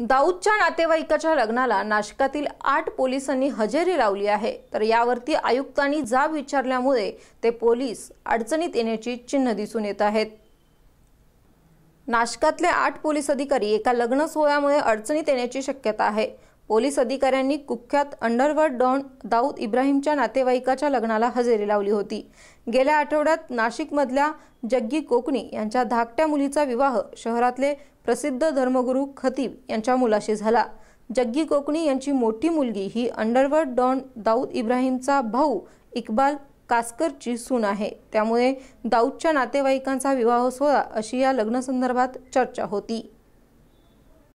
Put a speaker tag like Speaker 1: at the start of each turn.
Speaker 1: दाऊदच्या नातेवाईकाच्या लग्नाला नाशिकातील आठ पोलिसांनी हजेरी लावली आहे तर यावरती आयुक्तांनी जाब विचारल्यामुळे ते पोलीस अडचणीत येण्याची चिन्ह दिसून येत आहेत नाशकातले आठ पोलीस अधिकारी एका लग्न सोहळ्यामुळे अडचणीत येण्याची शक्यता आहे पोलीस अधिकाऱ्यांनी कुख्यात अंडरवर्ल्ड डॉन दाऊद इब्राहिमच्या नातेवाईकाच्या लग्नाला हजेरी लावली होती गेल्या आठवड्यात नाशिकमधल्या जग्गी कोकणी यांच्या धाकट्या मुलीचा विवाह शहरातले प्रसिद्ध धर्मगुरू खतीब यांच्या मुलाशी झाला जग्गी कोकणी यांची मोठी मुलगी ही अंडरवर्ल्ड डॉन दाऊद इब्राहिमचा भाऊ इक्बाल कास्करची सून आहे त्यामुळे दाऊदच्या नातेवाईकांचा विवाह सोहळा अशी या लग्नसंदर्भात चर्चा होती